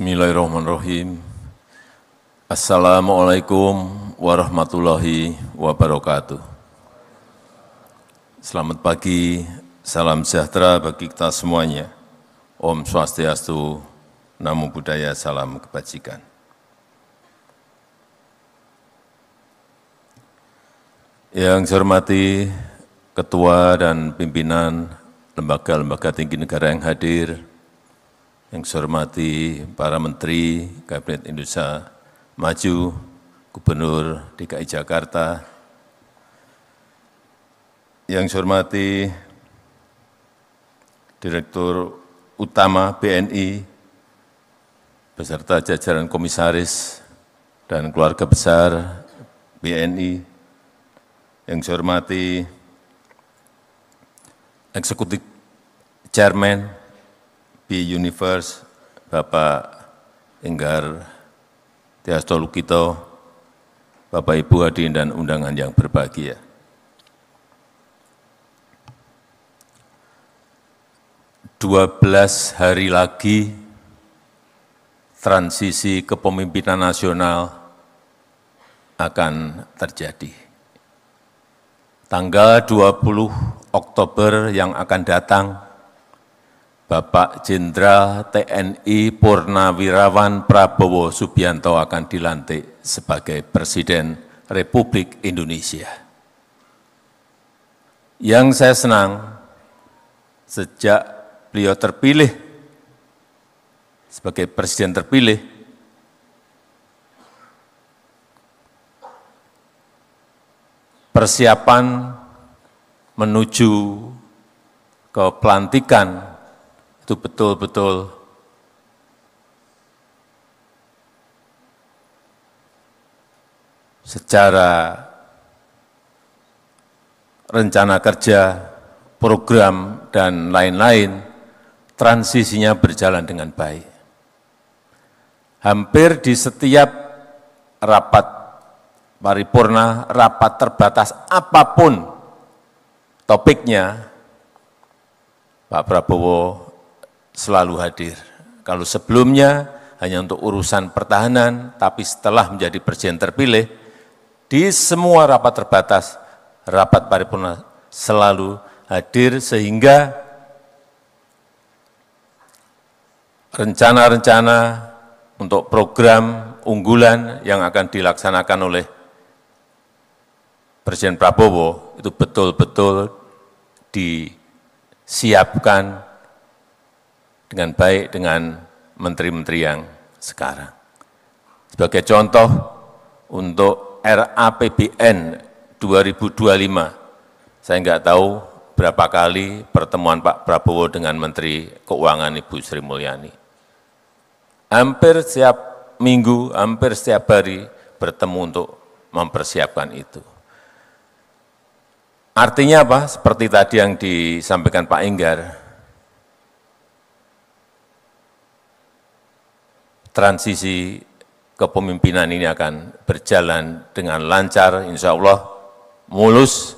Bismillahirrahmanirrahim. Assalamualaikum warahmatullahi wabarakatuh. Selamat pagi, salam sejahtera bagi kita semuanya. Om Swastiastu, Namo Buddhaya, salam kebajikan. Yang saya hormati Ketua dan pimpinan lembaga-lembaga tinggi negara yang hadir, yang saya hormati para Menteri Kabinet Indonesia Maju, Gubernur DKI Jakarta, yang saya hormati Direktur Utama BNI, beserta jajaran komisaris dan keluarga besar BNI, yang saya hormati Eksekutif Chairman B Universe, Bapak Enggar Tiastolukito, Bapak Ibu hadirin dan undangan yang berbahagia. Dua belas hari lagi transisi kepemimpinan nasional akan terjadi. Tanggal 20 Oktober yang akan datang, Bapak Jenderal TNI Purnawirawan Prabowo Subianto akan dilantik sebagai Presiden Republik Indonesia. Yang saya senang, sejak beliau terpilih sebagai Presiden terpilih, persiapan menuju ke pelantikan itu betul-betul secara rencana kerja, program, dan lain-lain, transisinya berjalan dengan baik. Hampir di setiap rapat paripurna, rapat terbatas apapun topiknya, Pak Prabowo selalu hadir. Kalau sebelumnya hanya untuk urusan pertahanan, tapi setelah menjadi presiden terpilih, di semua rapat terbatas, rapat paripurna selalu hadir sehingga rencana-rencana untuk program unggulan yang akan dilaksanakan oleh Presiden Prabowo itu betul-betul disiapkan dengan baik dengan menteri-menteri yang sekarang. Sebagai contoh, untuk RAPBN 2025, saya enggak tahu berapa kali pertemuan Pak Prabowo dengan Menteri Keuangan Ibu Sri Mulyani. Hampir setiap minggu, hampir setiap hari bertemu untuk mempersiapkan itu. Artinya apa? Seperti tadi yang disampaikan Pak Enggar, transisi kepemimpinan ini akan berjalan dengan lancar, insya Allah, mulus,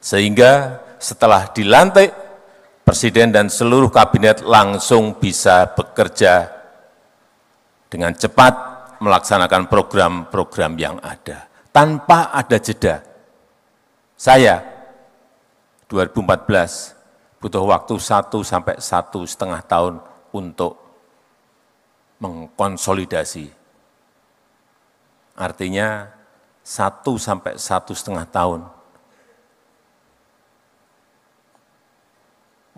sehingga setelah dilantik, Presiden dan seluruh kabinet langsung bisa bekerja dengan cepat melaksanakan program-program yang ada, tanpa ada jeda. Saya 2014 butuh waktu satu sampai satu setengah tahun untuk mengkonsolidasi. Artinya satu sampai satu setengah tahun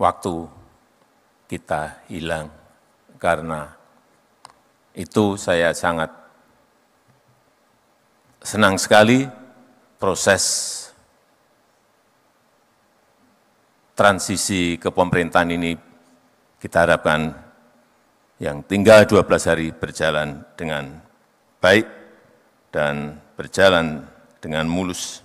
waktu kita hilang karena itu saya sangat senang sekali proses transisi ke pemerintahan ini kita harapkan yang tinggal 12 hari berjalan dengan baik dan berjalan dengan mulus.